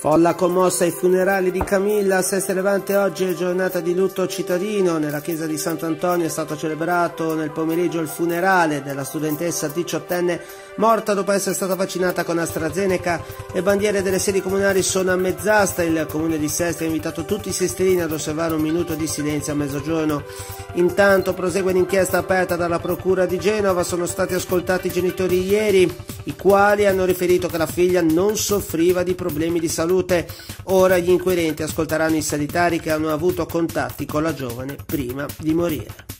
Folla commossa ai funerali di Camilla, a Seste Levante oggi è giornata di lutto cittadino. Nella chiesa di Sant'Antonio è stato celebrato nel pomeriggio il funerale della studentessa diciottenne morta dopo essere stata vaccinata con AstraZeneca. Le bandiere delle sedi comunali sono a mezz'asta. Il comune di Sesta ha invitato tutti i sestrini ad osservare un minuto di silenzio a mezzogiorno. Intanto prosegue l'inchiesta aperta dalla procura di Genova. Sono stati ascoltati i genitori ieri i quali hanno riferito che la figlia non soffriva di problemi di salute. Ora gli inquirenti ascolteranno i sanitari che hanno avuto contatti con la giovane prima di morire.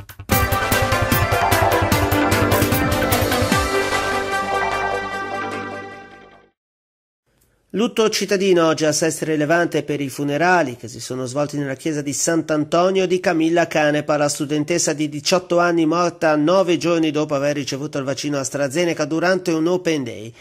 Lutto cittadino oggi assai rilevante per i funerali che si sono svolti nella chiesa di Sant'Antonio di Camilla Canepa, la studentessa di 18 anni morta nove giorni dopo aver ricevuto il vaccino AstraZeneca durante un Open Day.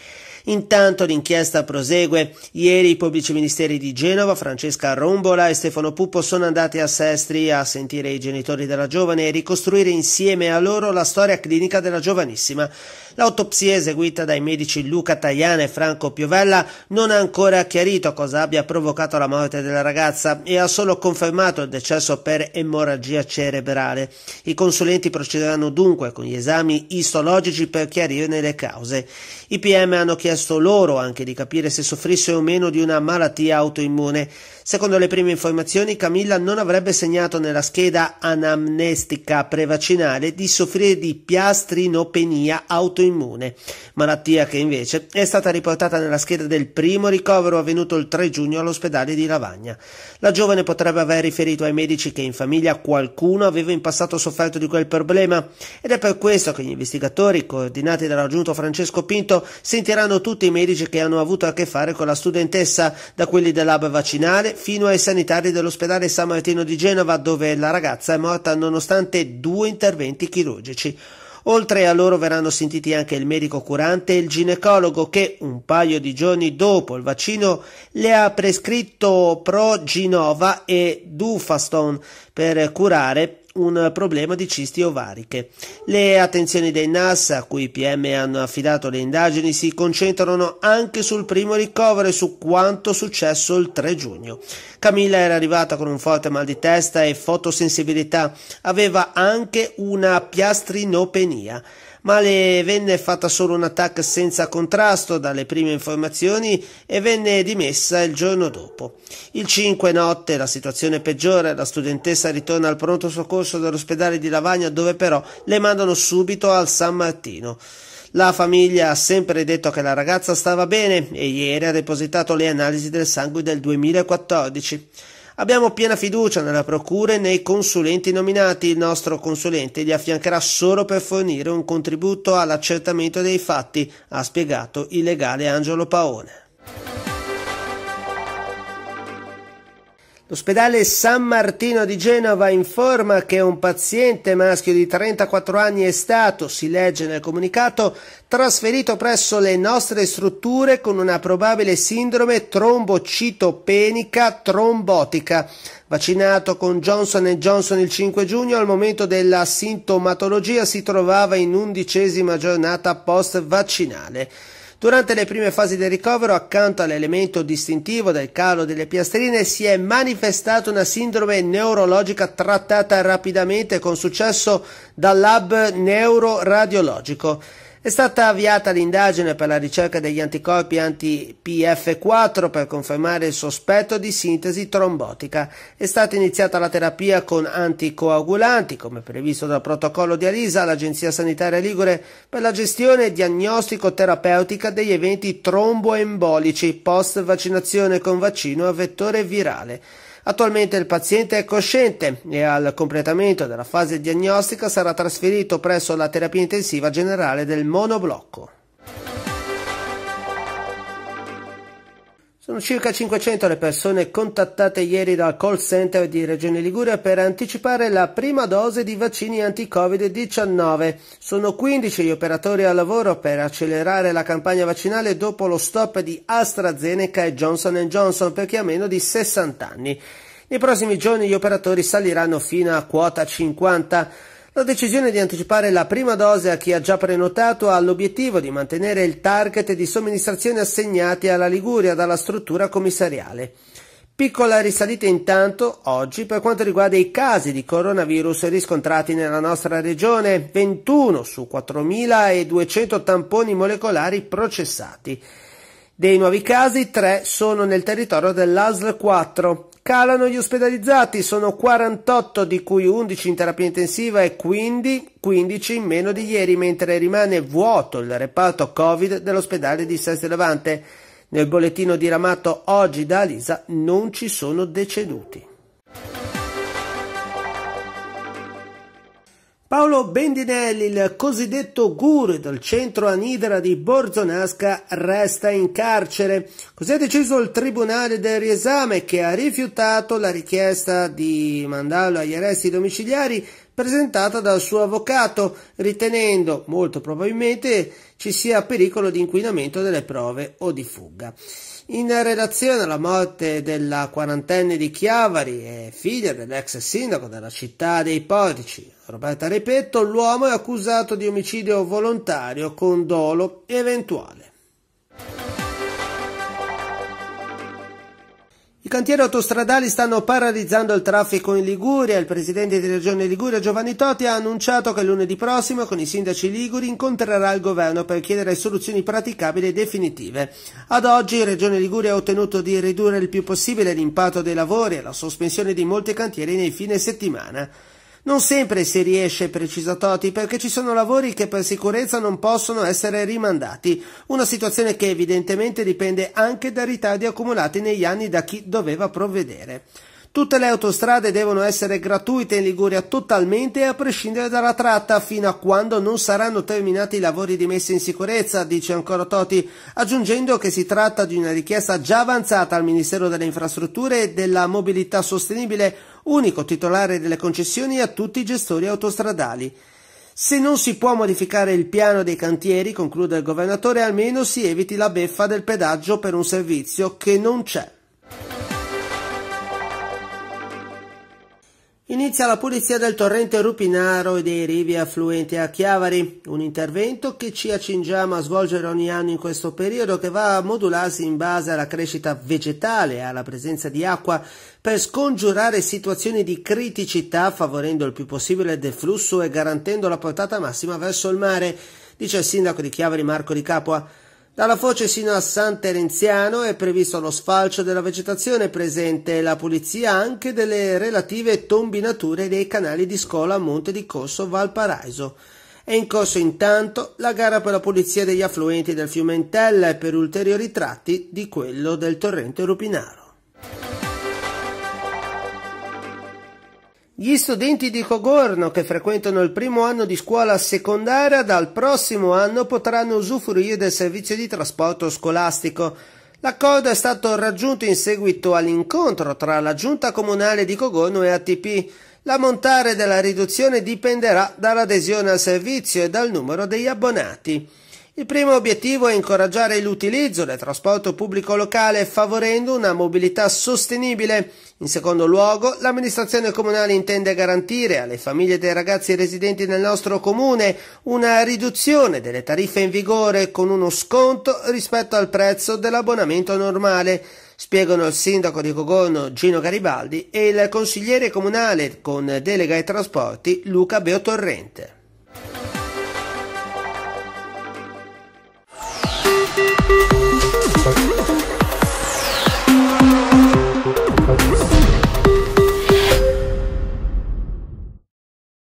Intanto l'inchiesta prosegue. Ieri i pubblici ministeri di Genova, Francesca Rombola e Stefano Puppo sono andati a Sestri a sentire i genitori della giovane e ricostruire insieme a loro la storia clinica della giovanissima. L'autopsia eseguita dai medici Luca Tajana e Franco Piovella non ha ancora chiarito cosa abbia provocato la morte della ragazza e ha solo confermato il decesso per emorragia cerebrale. I consulenti procederanno dunque con gli esami istologici per chiarirne le cause. I PM hanno chiesto chiesto loro anche di capire se soffrisse o meno di una malattia autoimmune. Secondo le prime informazioni, Camilla non avrebbe segnato nella scheda anamnestica prevaccinale di soffrire di piastrinopenia autoimmune, malattia che invece è stata riportata nella scheda del primo ricovero avvenuto il 3 giugno all'ospedale di Lavagna. La giovane potrebbe aver riferito ai medici che in famiglia qualcuno aveva in passato sofferto di quel problema ed è per questo che gli investigatori, coordinati dall'aggiunto Francesco Pinto, sentiranno tutti tutti i medici che hanno avuto a che fare con la studentessa, da quelli del lab vaccinale fino ai sanitari dell'ospedale San Martino di Genova, dove la ragazza è morta nonostante due interventi chirurgici. Oltre a loro verranno sentiti anche il medico curante e il ginecologo che un paio di giorni dopo il vaccino le ha prescritto Proginova e Dufaston per curare un problema di cisti ovariche. Le attenzioni dei NAS, a cui i PM hanno affidato le indagini, si concentrano anche sul primo ricovero e su quanto successo il 3 giugno. Camilla era arrivata con un forte mal di testa e fotosensibilità, aveva anche una piastrinopenia ma le venne fatta solo un attacco senza contrasto dalle prime informazioni e venne dimessa il giorno dopo. Il 5 notte la situazione peggiora, la studentessa ritorna al pronto soccorso dell'ospedale di Lavagna dove però le mandano subito al San Martino. La famiglia ha sempre detto che la ragazza stava bene e ieri ha depositato le analisi del sangue del 2014. Abbiamo piena fiducia nella Procura e nei consulenti nominati. Il nostro consulente li affiancherà solo per fornire un contributo all'accertamento dei fatti, ha spiegato il legale Angelo Paone. L'ospedale San Martino di Genova informa che un paziente maschio di 34 anni è stato, si legge nel comunicato, trasferito presso le nostre strutture con una probabile sindrome trombocitopenica trombotica. Vaccinato con Johnson Johnson il 5 giugno, al momento della sintomatologia si trovava in undicesima giornata post-vaccinale. Durante le prime fasi del ricovero, accanto all'elemento distintivo del calo delle piastrine, si è manifestata una sindrome neurologica trattata rapidamente con successo dal lab neuroradiologico. È stata avviata l'indagine per la ricerca degli anticorpi anti-PF4 per confermare il sospetto di sintesi trombotica. È stata iniziata la terapia con anticoagulanti, come previsto dal protocollo di Alisa, l'Agenzia Sanitaria Ligure, per la gestione diagnostico-terapeutica degli eventi tromboembolici post-vaccinazione con vaccino a vettore virale. Attualmente il paziente è cosciente e al completamento della fase diagnostica sarà trasferito presso la terapia intensiva generale del monoblocco. Sono circa 500 le persone contattate ieri dal call center di Regione Liguria per anticipare la prima dose di vaccini anti-Covid-19. Sono 15 gli operatori al lavoro per accelerare la campagna vaccinale dopo lo stop di AstraZeneca e Johnson Johnson per chi ha meno di 60 anni. Nei prossimi giorni gli operatori saliranno fino a quota 50. La decisione di anticipare la prima dose a chi ha già prenotato ha l'obiettivo di mantenere il target di somministrazione assegnati alla Liguria dalla struttura commissariale. Piccola risalita intanto oggi per quanto riguarda i casi di coronavirus riscontrati nella nostra regione, 21 su 4.200 tamponi molecolari processati. Dei nuovi casi, 3 sono nel territorio dell'ASL 4, Calano gli ospedalizzati, sono 48 di cui 11 in terapia intensiva e quindi 15 in meno di ieri, mentre rimane vuoto il reparto Covid dell'ospedale di Sesto Levante. Nel bollettino diramato oggi da Alisa non ci sono deceduti. Paolo Bendinelli, il cosiddetto guru del centro anidra di Borzonasca, resta in carcere. Così ha deciso il Tribunale del Riesame che ha rifiutato la richiesta di mandarlo agli arresti domiciliari presentata dal suo avvocato, ritenendo molto probabilmente ci sia pericolo di inquinamento delle prove o di fuga. In relazione alla morte della quarantenne di Chiavari e figlia dell'ex sindaco della città dei Portici, Roberta Repetto, l'uomo è accusato di omicidio volontario con dolo eventuale. I cantieri autostradali stanno paralizzando il traffico in Liguria. Il presidente di regione Liguria Giovanni Totti ha annunciato che lunedì prossimo con i sindaci liguri incontrerà il governo per chiedere soluzioni praticabili e definitive. Ad oggi regione Liguria ha ottenuto di ridurre il più possibile l'impatto dei lavori e la sospensione di molti cantieri nei fine settimana. Non sempre si riesce, precisa Toti, perché ci sono lavori che per sicurezza non possono essere rimandati, una situazione che evidentemente dipende anche dai ritardi accumulati negli anni da chi doveva provvedere. Tutte le autostrade devono essere gratuite in Liguria totalmente a prescindere dalla tratta fino a quando non saranno terminati i lavori di messa in sicurezza, dice ancora Toti, aggiungendo che si tratta di una richiesta già avanzata al Ministero delle Infrastrutture e della Mobilità Sostenibile, unico titolare delle concessioni a tutti i gestori autostradali. Se non si può modificare il piano dei cantieri, conclude il governatore, almeno si eviti la beffa del pedaggio per un servizio che non c'è. Inizia la pulizia del torrente Rupinaro e dei rivi affluenti a Chiavari, un intervento che ci accingiamo a svolgere ogni anno in questo periodo che va a modularsi in base alla crescita vegetale e alla presenza di acqua per scongiurare situazioni di criticità favorendo il più possibile il deflusso e garantendo la portata massima verso il mare, dice il sindaco di Chiavari Marco Di Capua. Dalla foce sino a San Terenziano è previsto lo sfalcio della vegetazione presente e la pulizia anche delle relative tombinature dei canali di scola a Monte di Corso Valparaiso. È in corso intanto la gara per la pulizia degli affluenti del fiume Entella e per ulteriori tratti di quello del torrente Rupinaro. Gli studenti di Cogorno che frequentano il primo anno di scuola secondaria dal prossimo anno potranno usufruire del servizio di trasporto scolastico. L'accordo è stato raggiunto in seguito all'incontro tra la Giunta Comunale di Cogorno e ATP. La montare della riduzione dipenderà dall'adesione al servizio e dal numero degli abbonati. Il primo obiettivo è incoraggiare l'utilizzo del trasporto pubblico locale favorendo una mobilità sostenibile. In secondo luogo, l'amministrazione comunale intende garantire alle famiglie dei ragazzi residenti nel nostro comune una riduzione delle tariffe in vigore con uno sconto rispetto al prezzo dell'abbonamento normale spiegano il sindaco di Cogono Gino Garibaldi e il consigliere comunale con delega ai trasporti Luca Beotorrente.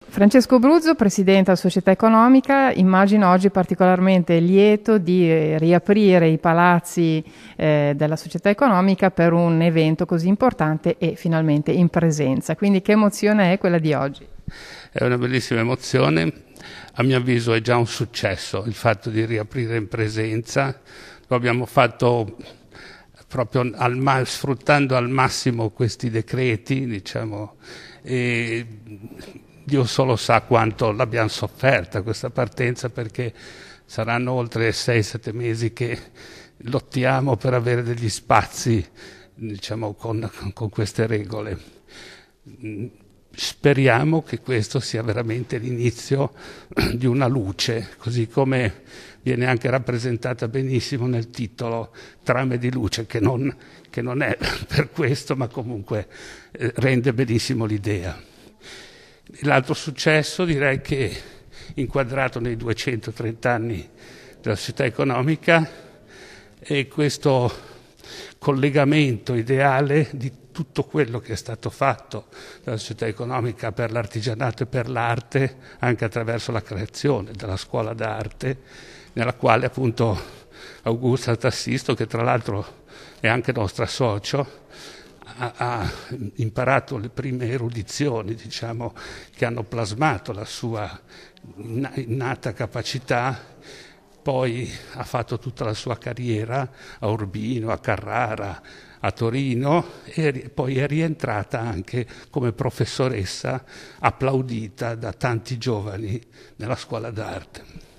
Francesco Bruzzo, presidente della Società Economica, immagino oggi particolarmente lieto di riaprire i palazzi eh, della Società Economica per un evento così importante e finalmente in presenza. Quindi che emozione è quella di oggi? È una bellissima emozione, a mio avviso è già un successo il fatto di riaprire in presenza, lo abbiamo fatto proprio al, sfruttando al massimo questi decreti, diciamo, e Dio solo sa quanto l'abbiamo sofferta questa partenza perché saranno oltre 6-7 mesi che lottiamo per avere degli spazi diciamo, con, con queste regole speriamo che questo sia veramente l'inizio di una luce, così come viene anche rappresentata benissimo nel titolo Trame di luce, che non, che non è per questo, ma comunque eh, rende benissimo l'idea. L'altro successo direi che inquadrato nei 230 anni della società economica è questo collegamento ideale di tutto quello che è stato fatto dalla società economica per l'artigianato e per l'arte, anche attraverso la creazione della scuola d'arte, nella quale appunto Augusta Tassisto, che tra l'altro è anche nostra socio, ha, ha imparato le prime erudizioni diciamo, che hanno plasmato la sua innata capacità poi ha fatto tutta la sua carriera a Urbino, a Carrara, a Torino e poi è rientrata anche come professoressa applaudita da tanti giovani nella scuola d'arte.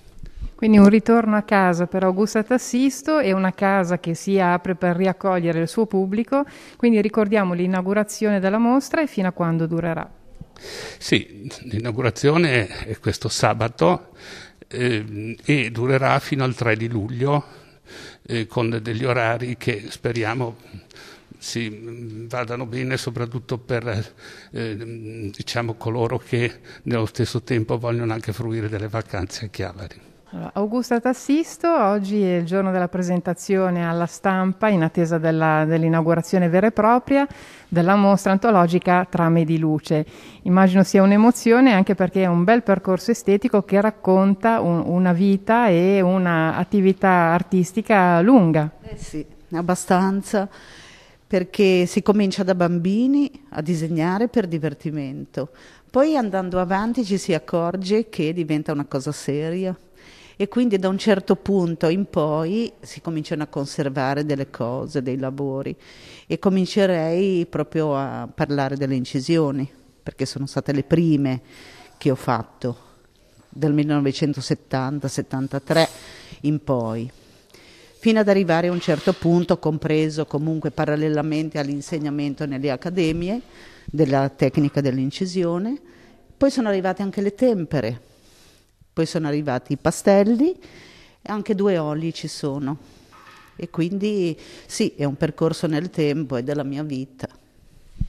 Quindi un ritorno a casa per Augusta Tassisto e una casa che si apre per riaccogliere il suo pubblico, quindi ricordiamo l'inaugurazione della mostra e fino a quando durerà. Sì, l'inaugurazione è questo sabato eh, e durerà fino al 3 di luglio eh, con degli orari che speriamo si vadano bene soprattutto per eh, diciamo, coloro che nello stesso tempo vogliono anche fruire delle vacanze a Chiavari. Allora, Augusta Tassisto, oggi è il giorno della presentazione alla stampa in attesa dell'inaugurazione vera e propria della mostra antologica Trame di Luce. Immagino sia un'emozione anche perché è un bel percorso estetico che racconta un, una vita e un'attività artistica lunga. Eh sì, abbastanza, perché si comincia da bambini a disegnare per divertimento, poi andando avanti ci si accorge che diventa una cosa seria e quindi da un certo punto in poi si cominciano a conservare delle cose, dei lavori e comincerei proprio a parlare delle incisioni, perché sono state le prime che ho fatto dal 1970-73 in poi fino ad arrivare a un certo punto, compreso comunque parallelamente all'insegnamento nelle accademie della tecnica dell'incisione. Poi sono arrivate anche le tempere, poi sono arrivati i pastelli, e anche due oli ci sono. E quindi sì, è un percorso nel tempo e della mia vita.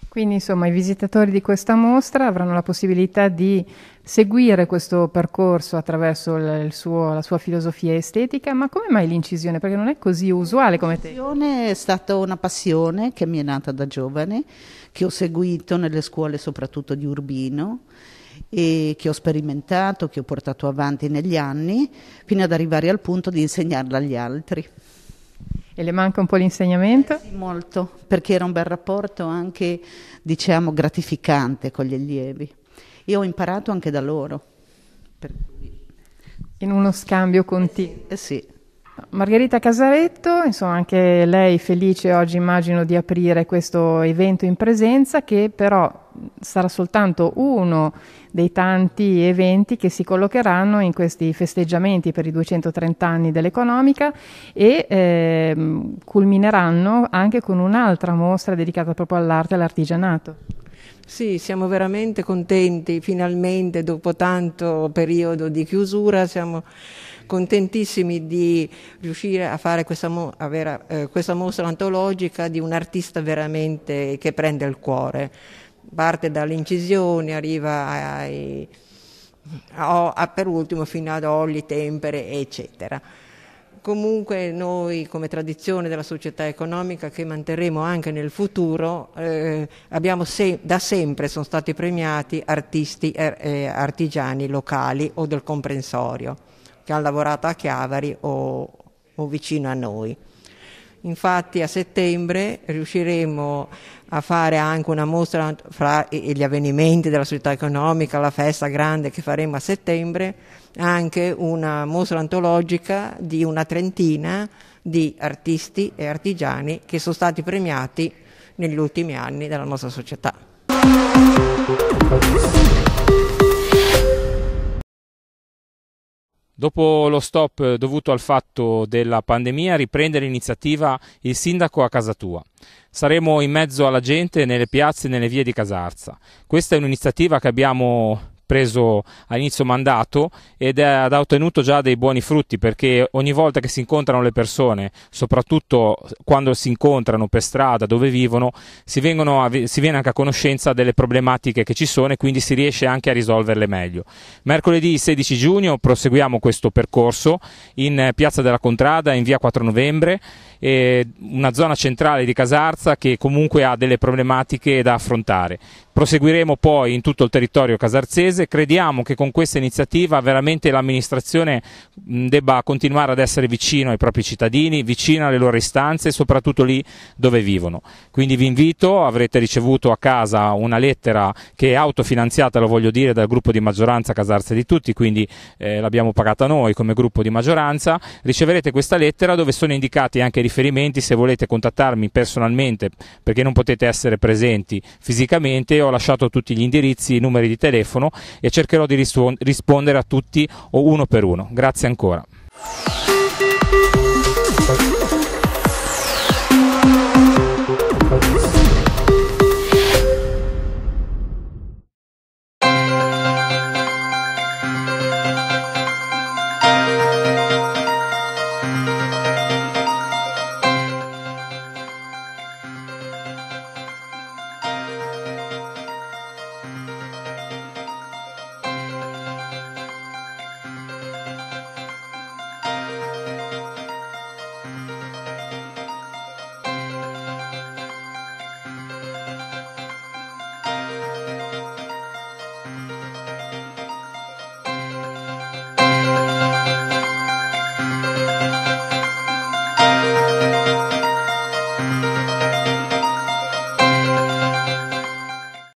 Quindi insomma i visitatori di questa mostra avranno la possibilità di seguire questo percorso attraverso il suo, la sua filosofia estetica, ma come mai l'incisione? Perché non è così usuale come te. L'incisione è stata una passione che mi è nata da giovane, che ho seguito nelle scuole soprattutto di Urbino e che ho sperimentato, che ho portato avanti negli anni, fino ad arrivare al punto di insegnarla agli altri. E le manca un po' l'insegnamento? Sì, molto, perché era un bel rapporto anche, diciamo, gratificante con gli allievi. E ho imparato anche da loro. In uno scambio continuo. Eh sì. Eh sì. Margherita Casaretto, insomma anche lei felice oggi immagino di aprire questo evento in presenza che però sarà soltanto uno dei tanti eventi che si collocheranno in questi festeggiamenti per i 230 anni dell'economica e eh, culmineranno anche con un'altra mostra dedicata proprio all'arte e all'artigianato. Sì, siamo veramente contenti, finalmente dopo tanto periodo di chiusura siamo contentissimi di riuscire a fare questa, mo- vera, eh, questa mostra antologica di un artista veramente che prende il cuore. Parte dalle incisioni, arriva ai, a, a, per ultimo fino ad olli, tempere, eccetera comunque noi come tradizione della società economica che manterremo anche nel futuro eh, se- da sempre sono stati premiati artisti e er, eh, artigiani locali o del comprensorio che hanno lavorato a Chiavari o, o vicino a noi. Infatti a settembre riusciremo a fare anche una mostra fra gli avvenimenti della società economica, la festa grande che faremo a settembre, anche una mostra antologica di una trentina di artisti e artigiani che sono stati premiati negli ultimi anni dalla nostra società. Dopo lo stop eh, dovuto al fatto della pandemia, riprende l'iniziativa il sindaco a casa tua. Saremo in mezzo alla gente nelle piazze e nelle vie di Casarza. Questa è un'iniziativa che abbiamo preso all'inizio mandato ed ha ottenuto già dei buoni frutti perché ogni volta che si incontrano le persone, soprattutto quando si incontrano per strada dove vivono, si, vengono, si viene anche a conoscenza delle problematiche che ci sono e quindi si riesce anche a risolverle meglio. Mercoledì 16 giugno proseguiamo questo percorso in Piazza della Contrada, in via 4 novembre eh, una zona centrale di Casarza che comunque ha delle problematiche da affrontare. Proseguiremo poi in tutto il territorio casarzese, crediamo che con questa iniziativa veramente l'amministrazione debba continuare ad essere vicino ai propri cittadini, vicino alle loro istanze, soprattutto lì dove vivono. Quindi vi invito, avrete ricevuto a casa una lettera che è autofinanziata, lo voglio dire, dal gruppo di maggioranza Casarza di Tutti, quindi eh, l'abbiamo pagata noi come gruppo di maggioranza, riceverete questa lettera dove sono indicati anche i riferimenti se volete contattarmi personalmente perché non potete essere presenti fisicamente, ho lasciato tutti gli indirizzi, i numeri di telefono e cercherò di rispondere a tutti o uno per uno. Grazie ancora.